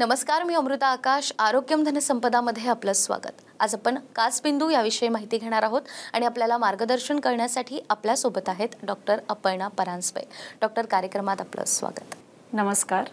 नमस्कार मी अमृता आकाश आरोग्यम धनसंपदामध्ये आपलं स्वागत आज आपण कासबिंदू याविषयी माहिती घेणार आहोत आणि आपल्याला मार्गदर्शन करण्यासाठी आपल्यासोबत आहेत डॉक्टर अपर्णा परांजपे डॉक्टर कार्यक्रमात आपलं स्वागत नमस्कार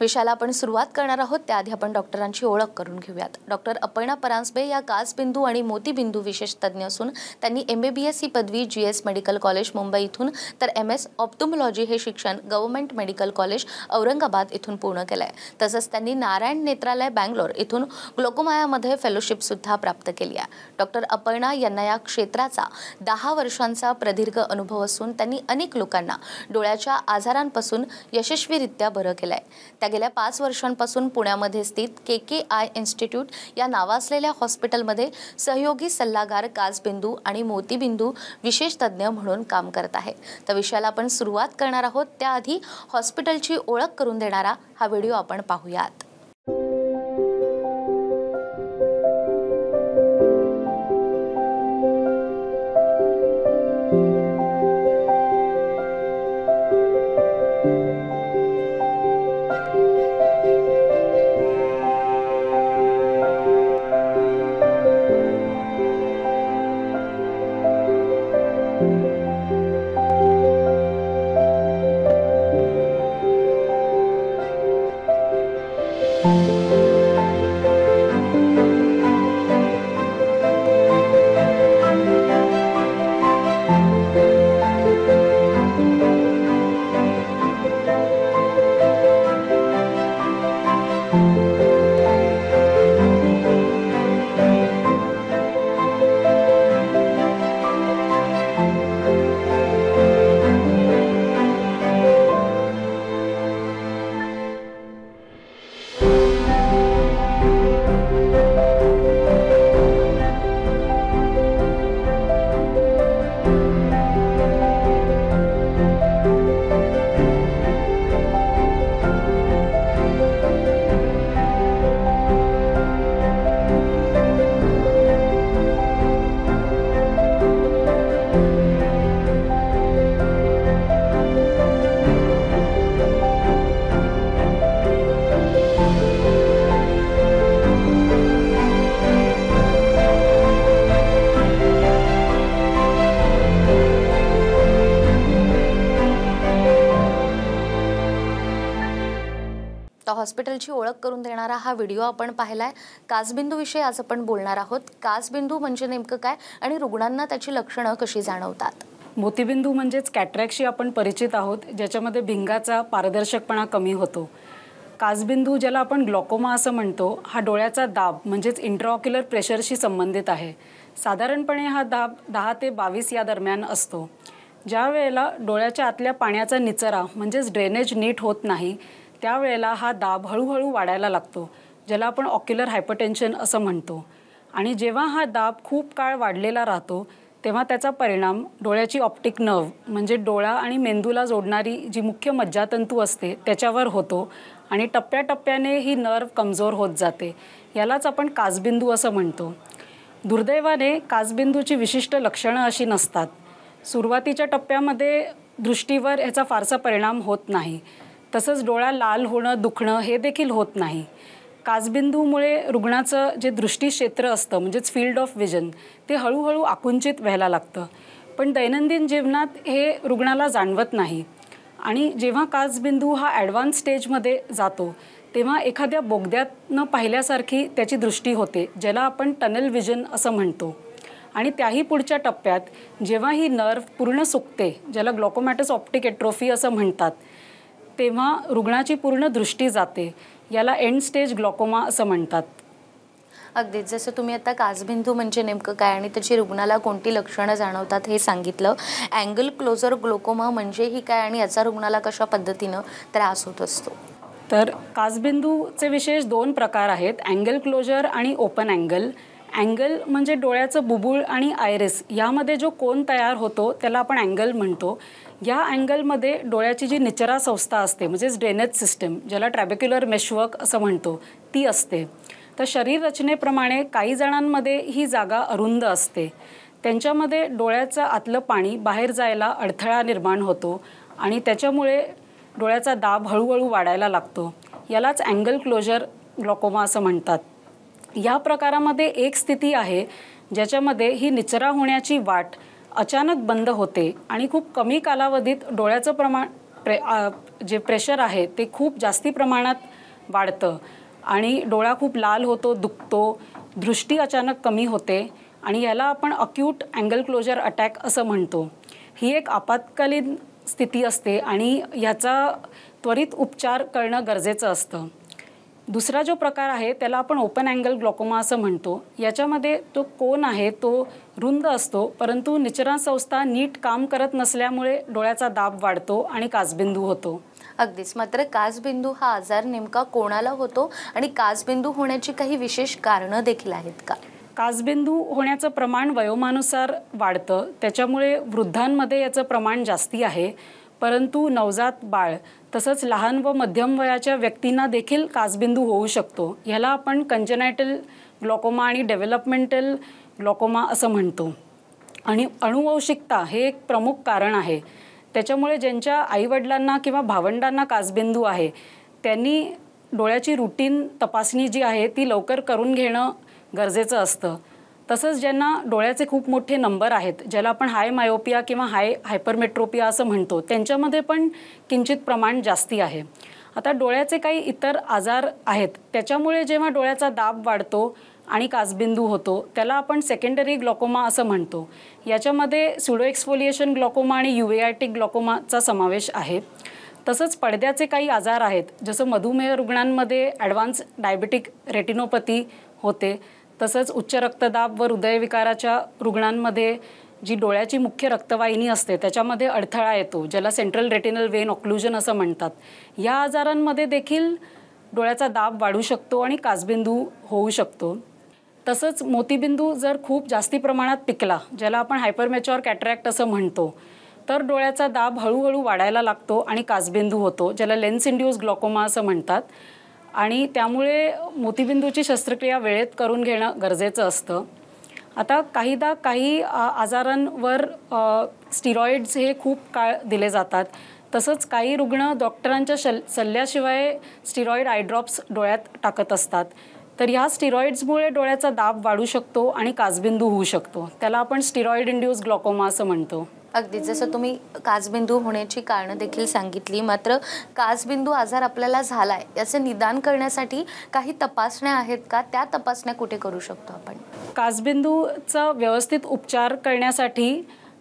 विषयाला आपण सुरुवात करणार आहोत त्याआधी आपण डॉक्टरांची ओळख करून घेऊयात डॉक्टर अपर्णा परांसबे या कासबिंदू आणि मोतीबिंदू विशेष तज्ज्ञ असून त्यांनी एम बी बी एस ही पदवी G S medical college Mumbai इथून तर एम एस ऑप्टोमॉलॉजी हे शिक्षण गव्हर्नमेंट मेडिकल कॉलेज औरंगाबाद इथून पूर्ण केलं आहे तसंच त्यांनी नारायण नेत्रालय बँगलोर इथून ग्लोकोमायामध्ये फेलोशिपसुद्धा प्राप्त केली आहे डॉक्टर अपर्णा यांना या क्षेत्राचा दहा वर्षांचा प्रदीर्घ अनुभव असून त्यांनी अनेक लोकांना डोळ्याच्या आजारांपासून यशस्वीरित्या बरं केलं आहे त्या गेल्या पाच वर्षांपासून पुण्यामध्ये स्थित के के आय इन्स्टिट्यूट या नावासलेल्या हॉस्पिटलमध्ये सहयोगी सल्लागार काजबिंदू आणि मोतीबिंदू विशेष तज्ज्ञ म्हणून काम करत आहे तर विषयाला आपण सुरुवात करणार आहोत त्याआधी हॉस्पिटलची ओळख करून देणारा हा व्हिडिओ आपण पाहूयात हॉस्पिटलची ओळख करून देणारा हा व्हिडिओ आपण पाहिला आहे कासबिंदूविषयी आज आपण बोलणार आहोत कासबिंदू म्हणजे नेमकं काय आणि रुग्णांना त्याची लक्षणं कशी जाणवतात मोतीबिंदू म्हणजेच कॅट्रॅकशी आपण परिचित आहोत ज्याच्यामध्ये भिंगाचा पारदर्शकपणा कमी होतो कासबिंदू ज्याला आपण ग्लॉकोमा असं म्हणतो हा डोळ्याचा दाब म्हणजेच इंट्राऑक्युलर प्रेशरशी संबंधित आहे साधारणपणे हा दाब दहा ते बावीस या दरम्यान असतो ज्या वेळेला डोळ्याच्या आतल्या पाण्याचा निचरा म्हणजेच ड्रेनेज नीट होत नाही त्यावेळेला हा दाब हळूहळू वाढायला लागतो ज्याला आपण ऑक्युलर हायपरटेन्शन असं म्हणतो आणि जेव्हा हा दाब खूप काळ वाढलेला राहतो तेव्हा त्याचा परिणाम डोळ्याची ऑप्टिक नर्व म्हणजे डोळा आणि मेंदूला जोडणारी जी मुख्य मज्जातंतू असते त्याच्यावर होतो आणि टप्प्याटप्प्याने ही नर्व कमजोर होत जाते यालाच आपण काजबिंदू असं म्हणतो दुर्दैवाने काजबिंदूची विशिष्ट लक्षणं अशी नसतात सुरुवातीच्या टप्प्यामध्ये दृष्टीवर ह्याचा फारसा परिणाम होत नाही तसंच डोळा लाल होणं दुखणं हे देखील होत नाही काजबिंदूमुळे रुग्णाचं जे दृष्टीक्षेत्र असतं म्हणजेच फील्ड ऑफ विजन ते हळूहळू आकुंचित व्हायला लागतं पण दैनंदिन जीवनात हे रुग्णाला जाणवत नाही आणि जेव्हा काजबिंदू हा ॲडव्हान्स स्टेजमध्ये जातो तेव्हा एखाद्या बोगद्यातनं पाहिल्यासारखी त्याची दृष्टी होते ज्याला आपण टनल विजन असं म्हणतो आणि त्याही पुढच्या टप्प्यात जेव्हा ही नर्व पूर्ण सुकते ज्याला ग्लोकोमॅटस ऑप्टिक एट्रोफी असं म्हणतात तेव्हा रुग्णाची पूर्ण दृष्टी जाते याला एंड स्टेज ग्लोकोमा असं म्हणतात अगदीच जसं तुम्ही आता काजबिंदू म्हणजे नेमकं काय आणि त्याची रुग्णाला कोणती लक्षणं जाणवतात हे सांगितलं अँगल क्लोजर ग्लोकोमा म्हणजे ही काय आणि याचा रुग्णाला कशा पद्धतीनं त्रास होत असतो तर काजबिंदूचे विशेष दोन प्रकार आहेत अँगल क्लोजर आणि ओपन अँगल अँगल म्हणजे डोळ्याचं बुबुळ आणि आयरिस यामध्ये जो कोन तयार होतो त्याला आपण अँगल म्हणतो या अँगलमध्ये डोळ्याची जी निचरा संस्था असते म्हणजेच ड्रेनेज सिस्टम ज्याला ट्रॅबिक्युलर मेशवर्क असं म्हणतो ती असते तर शरीर रचनेप्रमाणे काही जणांमध्ये ही जागा अरुंद असते त्यांच्यामध्ये डोळ्याचं आतलं पाणी बाहेर जायला अडथळा निर्माण होतो आणि त्याच्यामुळे डोळ्याचा दाब हळूहळू वाढायला लागतो यालाच अँगल क्लोजर ग्लॉकोमा असं म्हणतात या प्रकारामध्ये एक स्थिती आहे ज्याच्यामध्ये ही निचरा होण्याची वाट अचानक बंद होते आणि खूप कमी कालावधीत डोळ्याचं प्रमाण प्रे जे प्रेशर आहे ते खूप जास्ती प्रमाणात वाढतं आणि डोळा खूप लाल होतो दुखतो दृष्टी अचानक कमी होते आणि याला आपण अक्यूट अँगल क्लोजर अटॅक असं म्हणतो ही एक आपत्कालीन स्थिती असते आणि ह्याचा त्वरित उपचार करणं गरजेचं असतं दुसरा जो प्रकार आहे त्याला आपण ओपन अँगल ग्लॉकोमा असं म्हणतो याच्यामध्ये तो कोण आहे तो रुंद असतो परंतु निचरण संस्था नीट काम करत नसल्यामुळे डोळ्याचा दाब वाढतो आणि काचबिंदू होतो अगदीच मात्र काचबिंदू हा आजार नेमका कोणाला होतो आणि काचबिंदू होण्याची काही विशेष कारणं देखील आहेत का काचबिंदू होण्याचं प्रमाण वयोमानुसार वाढतं त्याच्यामुळे वृद्धांमध्ये याचं प्रमाण जास्ती आहे परंतु नवजात बाळ तसंच लहान व मध्यम वयाच्या व्यक्तींना देखील काचबिंदू होऊ शकतो ह्याला आपण कंजनायटल ग्लॉकोमा आणि डेव्हलपमेंटल ग्लॉकोमा असं म्हणतो आणि अणुवंशिकता हे एक प्रमुख कारण आहे त्याच्यामुळे ज्यांच्या आईवडिलांना किंवा भावंडांना काचबिंदू आहे त्यांनी डोळ्याची रुटीन तपासणी जी आहे ती लवकर करून घेणं गरजेचं असतं तसंच ज्यांना डोळ्याचे खूप मोठे नंबर आहेत ज्याला आपण हाय मायोपिया किंवा हाय हायपरमेट्रोपिया असं म्हणतो त्यांच्यामध्ये पण किंचित प्रमाण जास्ती आहे आता डोळ्याचे काही इतर आजार आहेत त्याच्यामुळे जेव्हा डोळ्याचा दाब वाढतो आणि काजबिंदू होतो त्याला आपण सेकंडरी ग्लॉकोमा असं म्हणतो याच्यामध्ये सुडो एक्सफोलिएशन ग्लॉकोमा आणि युएआयटिक ग्लोकोमाचा समावेश आहे तसंच पडद्याचे काही आजार आहेत जसं मधुमेह रुग्णांमध्ये ॲडव्हान्स डायबेटिक रेटिनोपथी होते तसंच उच्च रक्तदाब व हृदयविकाराच्या रुग्णांमध्ये जी डोळ्याची मुख्य रक्तवाहिनी असते त्याच्यामध्ये अडथळा येतो ज्याला सेंट्रल रेटिनल वेन ऑक्लुजन असं म्हणतात या आजारांमध्ये देखील डोळ्याचा दाब वाढू शकतो आणि काचबिंदू होऊ शकतो तसंच मोतीबिंदू जर खूप जास्ती प्रमाणात पिकला ज्याला आपण हायपरमॅच्युअर कॅटरॅक्ट असं म्हणतो तर डोळ्याचा दाब हळूहळू वाढायला लागतो आणि काचबिंदू होतो ज्याला लेन्स इंड्यूस ग्लॉकोमा असं म्हणतात आणि त्यामुळे मोतीबिंदूची शस्त्रक्रिया वेळेत करून घेणं गरजेचं असतं आता काहीदा काही आजारांवर स्टिरॉइड्स हे खूप काळ दिले जातात तसंच काही रुग्ण डॉक्टरांच्या शल सल्ल्याशिवाय स्टिरॉईड आयड्रॉप्स डोळ्यात टाकत असतात तर ह्या स्टिरॉइड्समुळे डोळ्याचा दाब वाढू शकतो आणि काजबिंदू होऊ शकतो त्याला आपण स्टिरॉइड इंड्यूस ग्लॉकोमा असं म्हणतो अगदी जसं तुम्ही काजबिंदू होण्याची कारणं देखील सांगितली मात्र काजबिंदू आजार आपल्याला झाला आहे याचं निदान करण्यासाठी काही तपासण्या आहेत का त्या तपासण्या कुठे करू शकतो आपण काजबिंदूचा व्यवस्थित उपचार करण्यासाठी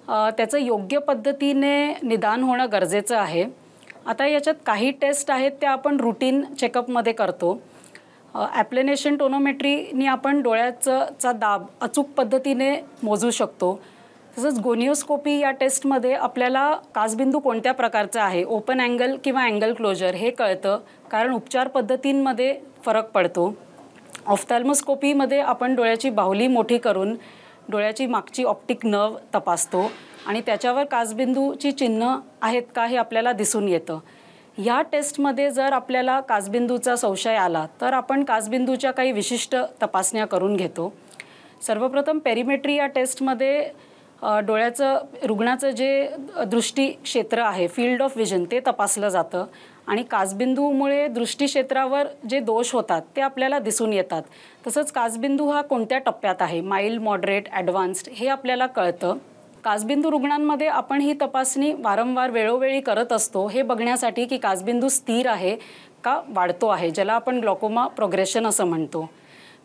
त्याचं योग्य पद्धतीने निदान होणं गरजेचं आहे आता याच्यात काही टेस्ट आहेत त्या आपण रुटीन चेकअपमध्ये करतो ॲप्लेनेशन टोनोमेट्रीनी आपण डोळ्याचं चा दाब अचूक पद्धतीने मोजू शकतो तसंच गोनिओस्कोपी या टेस्टमध्ये आपल्याला कासबिंदू कोणत्या प्रकारचा आहे ओपन अँगल किंवा अँगल क्लोजर हे कळतं कारण उपचार पद्धतींमध्ये फरक पडतो ऑफ्थॅल्मोस्कोपीमध्ये आपण डोळ्याची बाहुली मोठी करून डोळ्याची मागची ऑप्टिक नर्व तपासतो आणि त्याच्यावर कासबिंदूची चिन्ह आहेत का हे आपल्याला दिसून येतं या टेस्टमध्ये जर आपल्याला कासबिंदूचा संशय आला तर आपण कासबिंदूच्या काही विशिष्ट तपासण्या करून घेतो सर्वप्रथम पेरिमेट्री या टेस्टमध्ये डोळ्याचं रुग्णाचं जे दृष्टी क्षेत्र आहे फील्ड ऑफ विजन ते तपासलं जातं आणि काचबिंदूमुळे दृष्टीक्षेत्रावर जे दोष होतात ते आपल्याला दिसून येतात तसंच कासबिंदू हा कोणत्या टप्प्यात आहे माइल्ड मॉडरेट ॲडव्हान्स्ड हे आपल्याला कळतं कासबिंदू रुग्णांमध्ये आपण ही तपासणी वारंवार वेळोवेळी करत असतो हे बघण्यासाठी की कासबिंदू स्थिर आहे का वाढतो आहे ज्याला आपण ग्लॉकोमा प्रोग्रेशन असं म्हणतो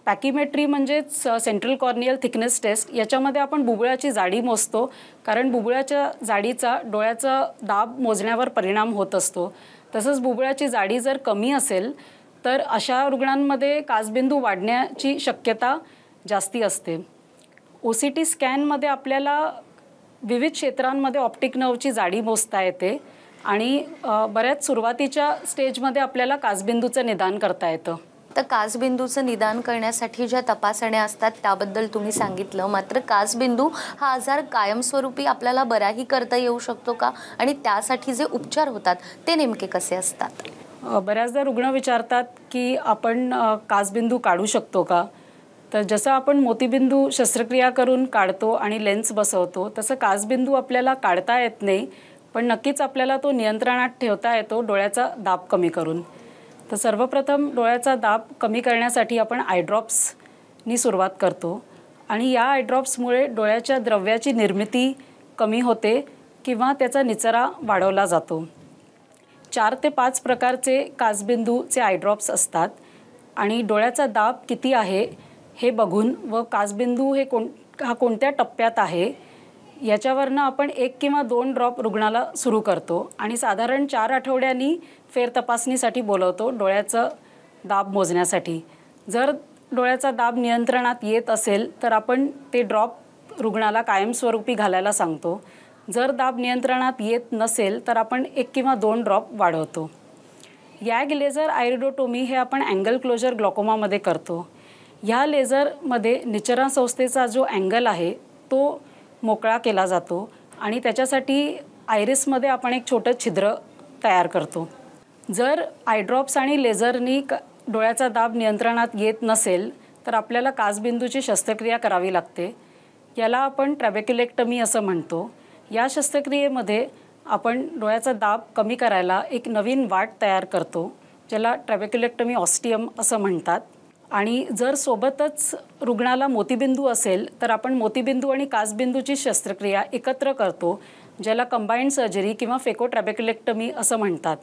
पॅकिमेट्री म्हणजेच सेंट्रल कॉर्नियल थिकनेस टेस्ट याच्यामध्ये आपण बुबुळाची जाडी मोजतो कारण बुबुळाच्या जाडीचा डोळ्याचा दाब मोजण्यावर परिणाम होत असतो तसंच बुबुळाची जाडी जर कमी असेल तर अशा रुग्णांमध्ये कासबिंदू वाढण्याची शक्यता जास्ती असते ओ सी टी स्कॅनमध्ये आपल्याला विविध क्षेत्रांमध्ये ऑप्टिक नर्वची जाडी मोजता येते आणि बऱ्याच सुरुवातीच्या स्टेजमध्ये आपल्याला कासबिंदूचं निदान करता येतं तर कासबिंदूचं निदान करण्यासाठी ज्या तपासण्या असतात त्याबद्दल तुम्ही सांगितलं मात्र कासबिंदू हा आजार कायमस्वरूपी आपल्याला बराही करता येऊ शकतो का आणि त्यासाठी जे उपचार होतात ते नेमके कसे असतात बऱ्याचदा रुग्ण विचारतात की आपण कासबिंदू काढू शकतो का तर जसं आपण मोतीबिंदू शस्त्रक्रिया करून काढतो आणि लेन्स बसवतो तसं काचबिंदू आपल्याला काढता येत नाही पण नक्कीच आपल्याला तो नियंत्रणात ठेवता येतो डोळ्याचा दाब कमी करून तर सर्वप्रथम डोळ्याचा दाब कमी करण्यासाठी आपण आयड्रॉप्सनी सुरुवात करतो आणि या आयड्रॉप्समुळे डोळ्याच्या द्रव्याची निर्मिती कमी होते किंवा त्याचा निचरा वाढवला जातो चार ते पाच प्रकारचे काचबिंदूचे आयड्रॉप्स असतात आणि डोळ्याचा दाब किती आहे हे बघून व काचबिंदू हे कोण हा कोणत्या टप्प्यात आहे याच्यावरनं आपण एक किंवा दोन ड्रॉप रुग्णाला सुरू करतो आणि साधारण चार आठवड्यांनी फेर तपासणीसाठी बोलवतो डोळ्याचं दाब मोजण्यासाठी जर डोळ्याचा दाब नियंत्रणात येत असेल तर आपण ते ड्रॉप रुग्णाला कायमस्वरूपी घालायला सांगतो जर दाब नियंत्रणात येत नसेल तर आपण एक किंवा दोन ड्रॉप वाढवतो यॅग लेझर आयरिडोटोमी हे आपण अँगल क्लोजर ग्लॉकोमामध्ये करतो ह्या लेझरमध्ये निचरा संस्थेचा जो अँगल आहे तो मोकळा केला जातो आणि त्याच्यासाठी आयरिसमध्ये आपण एक छोटं छिद्र तयार करतो जर आयड्रॉप्स आणि लेझरनी क डोळ्याचा दाब नियंत्रणात येत नसेल तर आपल्याला कासबिंदूची शस्त्रक्रिया करावी लागते याला आपण ट्रॅबेक्युलेक्टमी असं म्हणतो या शस्त्रक्रियेमध्ये आपण डोळ्याचा दाब कमी करायला एक नवीन वाट तयार करतो ज्याला ट्रॅबेक्युलेक्टमी ऑस्टियम असं म्हणतात आणि जर सोबतच रुग्णाला मोतीबिंदू असेल तर आपण मोतीबिंदू आणि कासबिंदूची शस्त्रक्रिया एकत्र करतो ज्याला कंबाईंड सर्जरी किंवा फेकोट्रॅबेक्लेक्टमी असं म्हणतात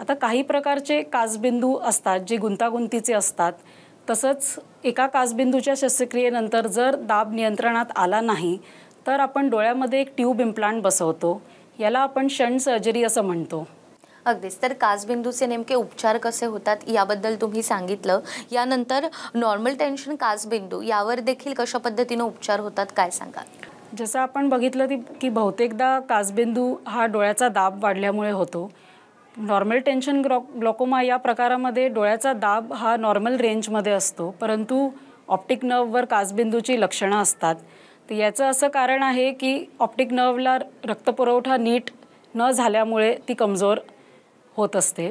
आता काही प्रकारचे कासबिंदू असतात जे गुंतागुंतीचे असतात तसंच एका कासबिंदूच्या शस्त्रक्रियेनंतर जर दाब नियंत्रणात आला नाही तर आपण डोळ्यामध्ये एक ट्यूब इम्प्लांट बसवतो याला आपण शंट सर्जरी असं म्हणतो अगदीच तर कासबिंदूचे नेमके उपचार कसे होतात याबद्दल तुम्ही सांगितलं यानंतर नॉर्मल टेन्शन कासबिंदू यावर देखील कशा पद्धतीनं उपचार होतात काय सांगा जसं आपण बघितलं ती की बहुतेकदा कासबिंदू हा डोळ्याचा दाब वाढल्यामुळे होतो नॉर्मल टेन्शन ग्रॉ ग्लॉकोमा या प्रकारामध्ये डोळ्याचा दाब हा नॉर्मल रेंजमध्ये असतो परंतु ऑप्टिक नर्ववर कासबिंदूची लक्षणं असतात तर याचं असं कारण आहे की ऑप्टिक नर्वला रक्तपुरवठा नीट न झाल्यामुळे ती कमजोर होत असते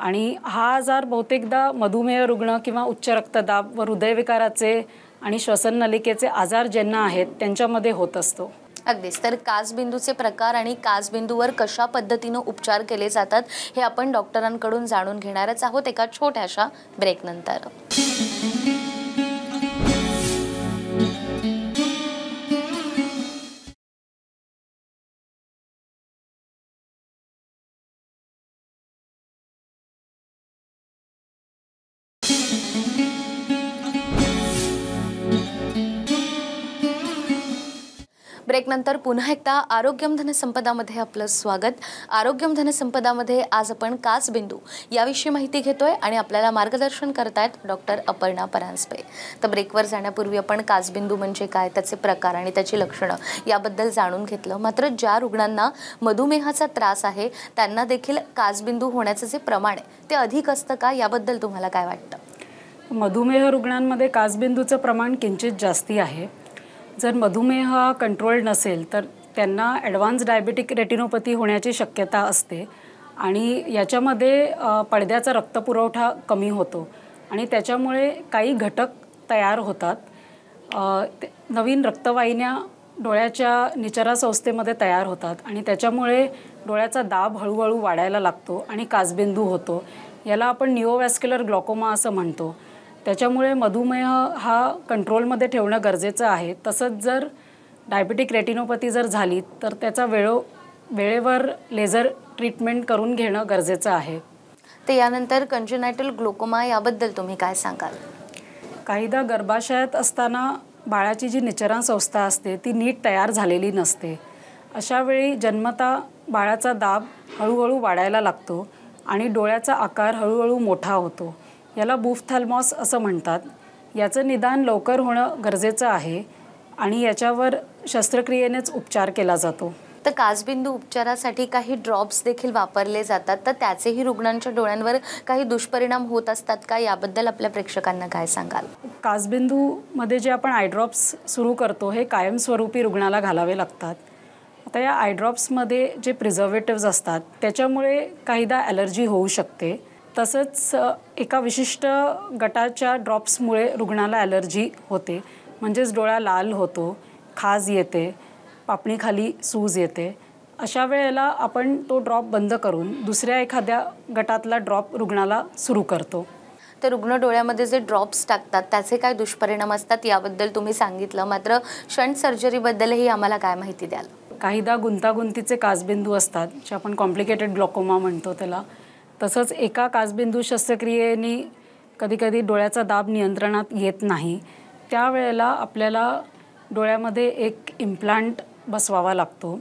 आणि हा आजार बहुतेकदा मधुमेह रुग्ण किंवा उच्च रक्तदाब व हृदयविकाराचे आणि श्वसन नलिकेचे आजार ज्यांना आहेत त्यांच्यामध्ये होत असतो अगदीच तर कासबिंदूचे प्रकार आणि कासबिंदूवर कशा पद्धतीनं उपचार केले जातात हे आपण डॉक्टरांकडून जाणून घेणारच आहोत एका छोट्याशा ब्रेकनंतर नंतर पुन्हा एकदा आरोग्यम धनसंपदामध्ये आपलं स्वागत आरोग्यम धनसंपदामध्ये आज आपण बिंदू याविषयी माहिती घेतोय आणि आपल्याला मार्गदर्शन करतायत डॉक्टर अपर्णा परांजपे तर ब्रेकवर जाण्यापूर्वी आपण काचबिंदू म्हणजे काय त्याचे प्रकार आणि त्याची लक्षणं याबद्दल जाणून घेतलं मात्र ज्या रुग्णांना मधुमेहाचा त्रास आहे त्यांना देखील काचबिंदू होण्याचं जे प्रमाण आहे ते अधिक असतं का याबद्दल तुम्हाला काय वाटतं मधुमेह रुग्णांमध्ये कासबिंदूचं प्रमाण किंचित जास्ती आहे जर मधुमेह कंट्रोल नसेल तर त्यांना ॲडव्हान्स डायबेटिक रेटिनोपॅथी होण्याची शक्यता असते आणि याच्यामध्ये पडद्याचा रक्तपुरवठा कमी होतो आणि त्याच्यामुळे काही घटक तयार होतात नवीन रक्तवाहिन्या डोळ्याच्या निचरा संस्थेमध्ये तयार होतात आणि त्याच्यामुळे डोळ्याचा दाब हळूहळू वाढायला लागतो आणि काजबिंदू होतो याला आपण निओवॅस्क्युलर ग्लॉकोमा असं म्हणतो त्याच्यामुळे मधुमेह हा कंट्रोलमध्ये ठेवणं गरजेचं आहे तसंच जर डायबेटिक रेटिनोपॅथी जर झाली तर त्याचा वेळो वेळेवर लेझर ट्रीटमेंट करून घेणं गरजेचं आहे तर यानंतर कंजनायटल ग्लोकोमा याबद्दल तुम्ही काय सांगाल काहीदा गर्भाशयात असताना बाळाची जी निचरण संस्था असते ती नीट तयार झालेली नसते अशावेळी जन्मता बाळाचा दाब हळूहळू वाढायला लागतो आणि डोळ्याचा आकार हळूहळू मोठा होतो याला बुफथॅल्मॉस असं म्हणतात याचं निदान लवकर होणं गरजेचं आहे आणि याच्यावर शस्त्रक्रियेनेच उपचार केला जातो तर काचबिंदू उपचारासाठी काही ड्रॉप्स देखील वापरले जातात तर त्याचेही रुग्णांच्या डोळ्यांवर काही दुष्परिणाम होत असतात का याबद्दल आपल्या प्रेक्षकांना काय सांगाल काचबिंदूमध्ये जे आपण आयड्रॉप्स सुरू करतो हे कायमस्वरूपी रुग्णाला घालावे लागतात आता या आयड्रॉप्समध्ये जे प्रिझर्वेटिव्ज असतात त्याच्यामुळे काहीदा ॲलर्जी होऊ शकते तसंच एका विशिष्ट गटाच्या ड्रॉप्समुळे रुग्णाला ॲलर्जी होते म्हणजेच डोळा लाल होतो खाज येते पापणीखाली सूज येते अशा वेळेला आपण तो ड्रॉप बंद करून दुसऱ्या एखाद्या गटातला ड्रॉप रुग्णाला सुरू करतो तर रुग्ण डोळ्यामध्ये जे ड्रॉप्स टाकतात त्याचे काय दुष्परिणाम असतात याबद्दल तुम्ही सांगितलं मात्र शंट सर्जरीबद्दलही आम्हाला काय माहिती द्याल काहीदा गुंतागुंतीचे काजबिंदू असतात जे आपण कॉम्प्लिकेटेड ग्लॉकोमा म्हणतो त्याला तसंच एका काचबिंदू शस्त्रक्रियेने कधीकधी डोळ्याचा दाब नियंत्रणात येत नाही त्यावेळेला आपल्याला डोळ्यामध्ये एक इम्प्लांट बसवावा लागतो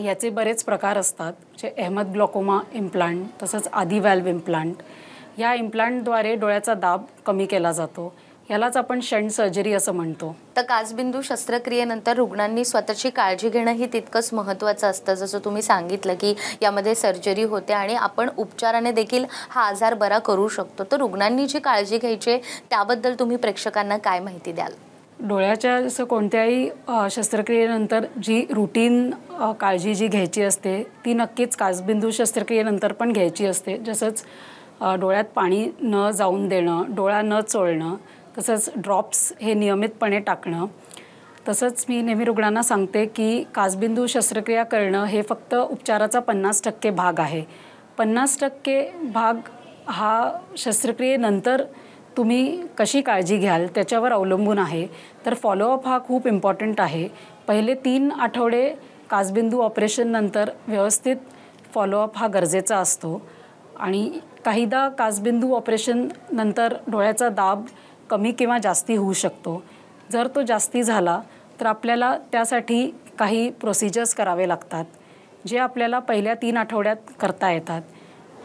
याचे बरेच प्रकार असतात जे अहमद ब्लॉकोमा इम्प्लांट तसंच आदी व्हॅल्व इम्प्लांट या इम्प्लांटद्वारे डोळ्याचा दाब कमी केला जातो यालाच आपण शण सर्जरी असं म्हणतो तर काचबिंदू शस्त्रक्रियेनंतर रुग्णांनी स्वतःची काळजी घेणं ही तितकंच महत्त्वाचं असतं जसं तुम्ही सांगितलं की यामध्ये सर्जरी होते आणि आपण उपचाराने देखील हा आजार बरा करू शकतो तर रुग्णांनी जी काळजी घ्यायची त्याबद्दल तुम्ही प्रेक्षकांना काय माहिती द्याल डोळ्याच्या जसं कोणत्याही शस्त्रक्रियेनंतर जी रुटीन काळजी जी घ्यायची असते ती नक्कीच काचबिंदू शस्त्रक्रियेनंतर पण घ्यायची असते जसंच डोळ्यात पाणी न जाऊन देणं डोळा न चोळणं तसंच ड्रॉप्स हे नियमितपणे टाकणं तसंच मी नेहमी रुग्णांना सांगते की काचबिंदू शस्त्रक्रिया करणं हे फक्त उपचाराचा पन्नास टक्के भाग आहे पन्नास टक्के भाग हा शस्त्रक्रियेनंतर तुम्ही कशी काळजी घ्याल त्याच्यावर अवलंबून आहे तर फॉलोअप हा खूप इम्पॉर्टंट आहे पहिले तीन आठवडे काचबिंदू ऑपरेशननंतर व्यवस्थित फॉलोअप हा गरजेचा असतो आणि काहीदा काचबिंदू ऑपरेशननंतर डोळ्याचा दाब कमी किंवा जास्ती होऊ शकतो जर तो जास्ती झाला तर आपल्याला त्यासाठी काही प्रोसिजर्स करावे लागतात जे आपल्याला पहिल्या तीन आठवड्यात करता येतात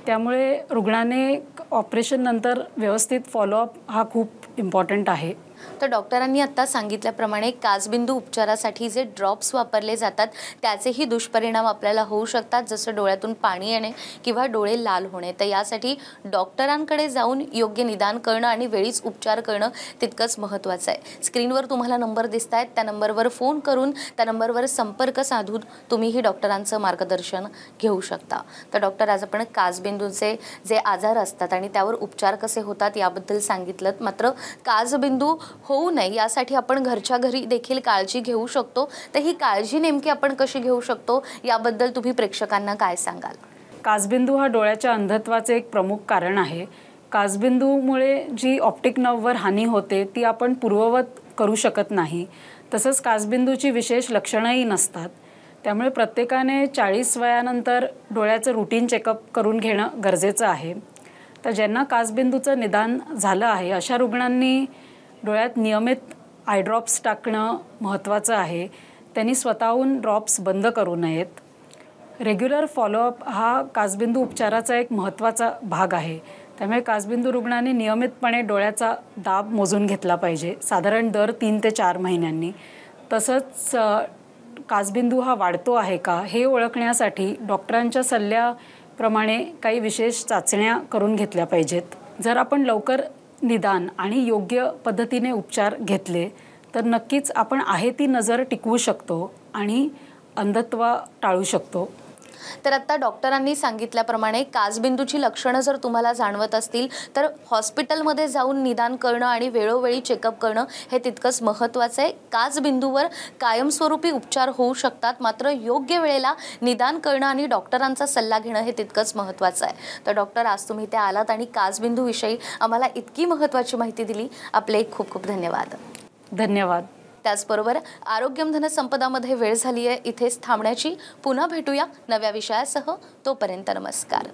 त्यामुळे रुग्णाने ऑपरेशननंतर व्यवस्थित फॉलोअप हा खूप इम्पॉर्टंट आहे तर डॉक्टरांनी आत्ता सांगितल्याप्रमाणे काजबिंदू उपचारासाठी जे ड्रॉप्स वापरले जातात त्याचेही दुष्परिणाम आपल्याला होऊ शकतात जसं डोळ्यातून पाणी येणे किंवा डोळे लाल होणे तर यासाठी डॉक्टरांकडे जाऊन योग्य निदान करणं आणि वेळीच उपचार करणं तितकंच महत्त्वाचं आहे स्क्रीनवर तुम्हाला नंबर दिसत आहेत त्या नंबरवर फोन करून त्या नंबरवर संपर्क साधून तुम्हीही डॉक्टरांचं मार्गदर्शन घेऊ शकता तर डॉक्टर आज आपण काजबिंदूंचे जे आजार असतात आणि त्यावर उपचार कसे होतात याबद्दल सांगितलं मात्र काजबिंदू होऊ नये यासाठी आपण घरच्या घरी देखील काळजी घेऊ शकतो तर ही काळजी नेमकी आपण कशी घेऊ शकतो याबद्दल तुम्ही प्रेक्षकांना काय सांगाल काजबिंदू हा डोळ्याच्या अंधत्वाचे एक प्रमुख कारण आहे काजबिंदूमुळे जी ऑप्टिक नववर हानी होते ती आपण पूर्ववत करू शकत नाही तसंच काजबिंदूची विशेष लक्षणंही नसतात त्यामुळे प्रत्येकाने चाळीस वयानंतर डोळ्याचं रुटीन चेकअप करून घेणं गरजेचं आहे तर ज्यांना काजबिंदूचं निदान झालं आहे अशा रुग्णांनी डोळ्यात नियमित आयड्रॉप्स टाकणं महत्त्वाचं आहे त्यांनी स्वतःहून ड्रॉप्स बंद करू नयेत रेग्युलर फॉलोअप हा काजबिंदू उपचाराचा एक महत्त्वाचा भाग आहे त्यामुळे काजबिंदू रुग्णाने नियमितपणे डोळ्याचा दाब मोजून घेतला पाहिजे साधारण दर तीन ते चार महिन्यांनी तसंच काजबिंदू हा वाढतो आहे का हे ओळखण्यासाठी डॉक्टरांच्या सल्ल्याप्रमाणे काही विशेष चाचण्या करून घेतल्या पाहिजेत जर आपण लवकर निदान आणि योग्य पद्धतीने उपचार घेतले तर नक्कीच आपण आहे ती नजर टिकवू शकतो आणि अंधत्व टाळू शकतो तर आत्ता डॉक्टरांनी सांगितल्याप्रमाणे काजबिंदूची लक्षणं जर तुम्हाला जाणवत असतील तर हॉस्पिटलमध्ये जाऊन निदान करणं आणि वेळोवेळी चेकअप करणं हे तितकंच महत्त्वाचं आहे काजबिंदूवर कायमस्वरूपी उपचार होऊ शकतात मात्र योग्य वेळेला निदान करणं आणि डॉक्टरांचा सल्ला घेणं हे तितकंच महत्त्वाचं आहे तर डॉक्टर आज तुम्ही इथे आलात आणि काजबिंदूविषयी आम्हाला इतकी महत्त्वाची माहिती दिली आपले खूप खूप धन्यवाद धन्यवाद त्याचबरोबर आरोग्यमधन संपदामध्ये वेळ झाली आहे इथेच थांबण्याची पुन्हा भेटूया नव्या विषयासह तोपर्यंत नमस्कार